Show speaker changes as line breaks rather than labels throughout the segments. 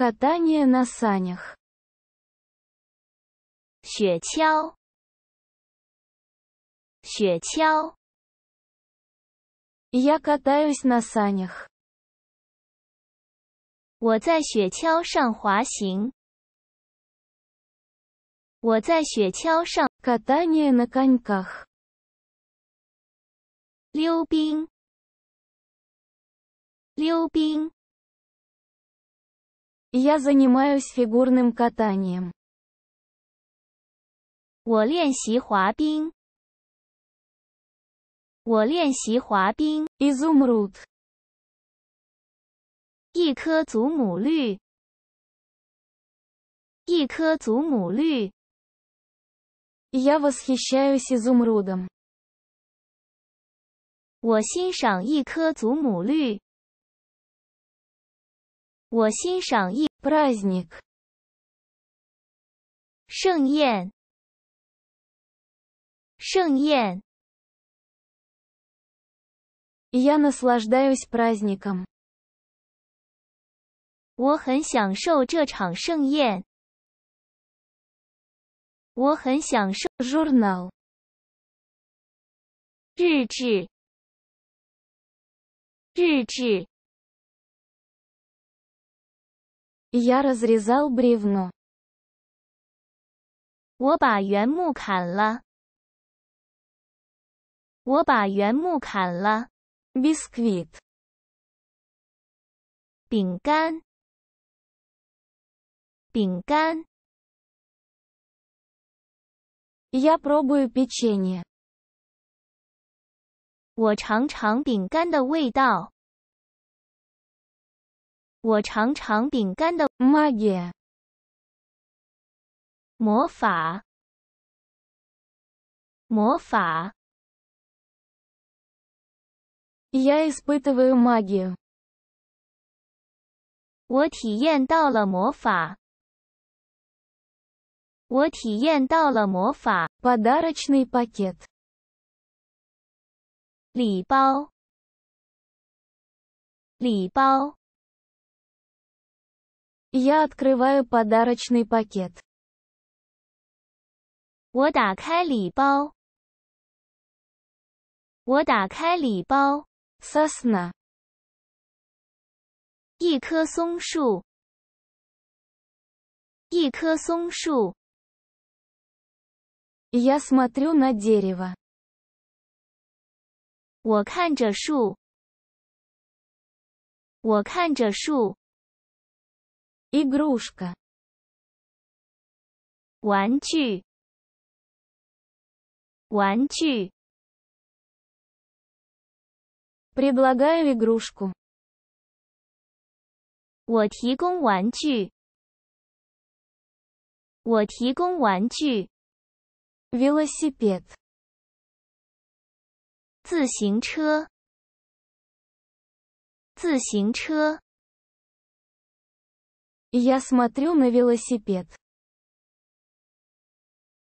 Катание на санях. Я катаюсь на санях. 我在雪橇上滑行。我在雪橇上 Катание на коньках. 溜冰，溜冰。я занимаюсь фигурным катанием. 我练习滑冰。我练习滑冰。Изумруд。一颗祖母绿。一颗祖母绿。Я восхищаюсь изумрудом. 我欣赏一颗祖母绿。我欣赏一 праздник。盛宴，盛宴。Я наслаждаюсь праздником。我很享受这场盛宴。我很享受 ж u р н а л 日志，日志。Я разрезал бревно。我把原木砍了。我把原木砍了。Бисквит。饼干。饼干。Я пробую печенье。我尝尝饼干的味道。我尝尝饼干的魔力。魔法，魔法。Я испытываю магию。我体验到了魔法。我体验到了魔法。Подарочный пакет。礼包，礼包。我打开礼包。我打开礼包。松树。一棵松树。我看着树。我看着树。玩具，玩具。我提供玩具。我提供玩具。自行车，自行车。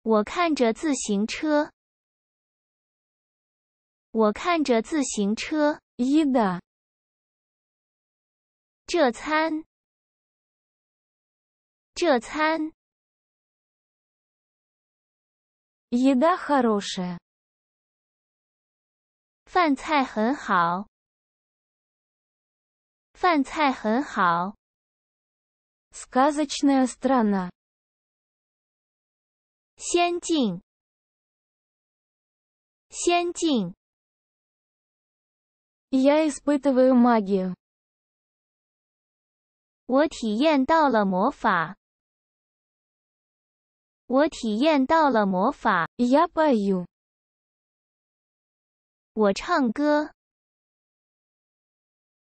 我看着自行车，我看着自行车。Еда。这餐，这餐。Еда хорошая。饭菜很好，饭菜很好。童话国。Canting。Canting。我体验到了魔法。我体验到了魔法。Я пою。我唱歌。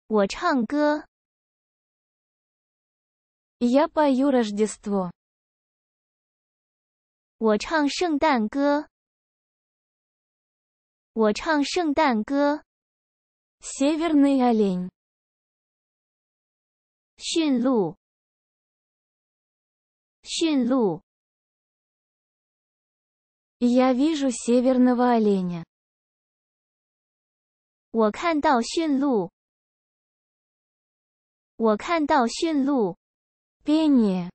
我唱歌。Я пою Рождество。我唱圣诞歌。我唱圣诞歌。Северный олень。驯鹿。с и Я вижу северного оленя。我看到驯鹿。我看到驯鹿。пение，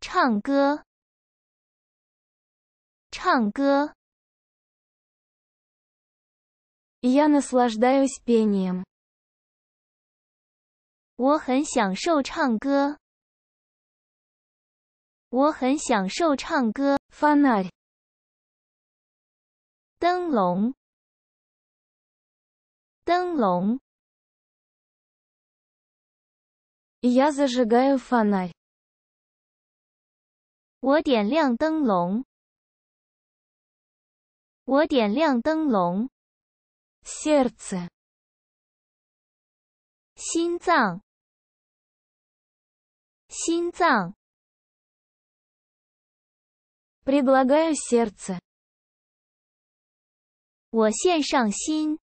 唱歌，唱歌。Я наслаждаюсь пением。我很享受唱歌。我很享受唱歌。Фонарь，灯笼，灯笼。我点亮灯笼，我点亮灯笼。сердце，心脏，心脏。предлагаю сердце，我献上心，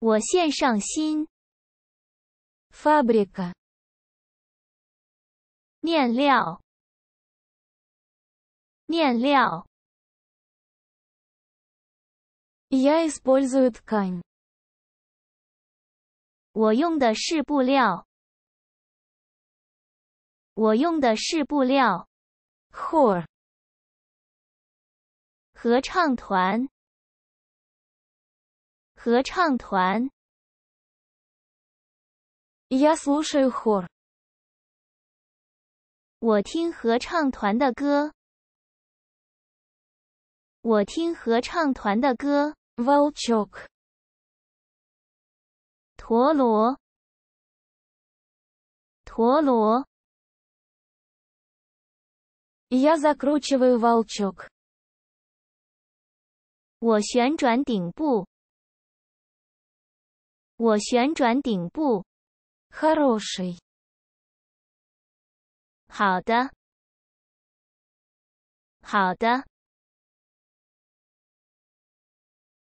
我献上心。Fabric 面料，面料。Yes, boys and girls。我用的是布料，我用的是布料。Choir 合唱团，合唱团。Я слушаю хор。我听合唱团的歌。我听合唱团的歌。Волчок。陀螺。Толно。Я закручиваю волчок。我旋转顶部。我旋转顶部。хороший，好的，好的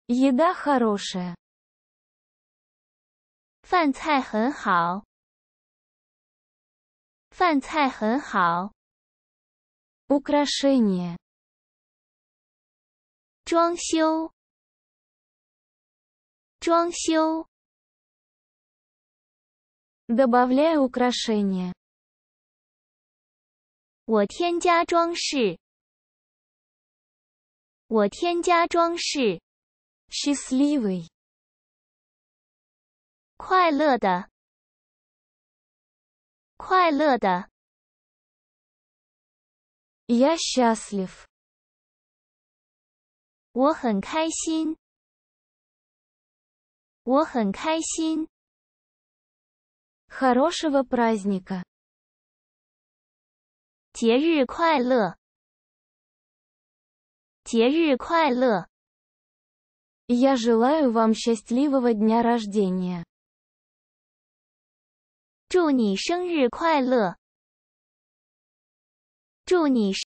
，еда хорошая，饭菜很好，饭菜很好，украшение，装修，装修。Добавляю у к р а ш е н и я 我添加装饰。我添加装饰。She's living. 快乐的。快乐的。Я счастлив. 我很开心。我很开心。Хорошего праздника! 节日快乐！节日快乐！Я желаю вам счастливого дня рождения. 祝你生日快乐！祝你。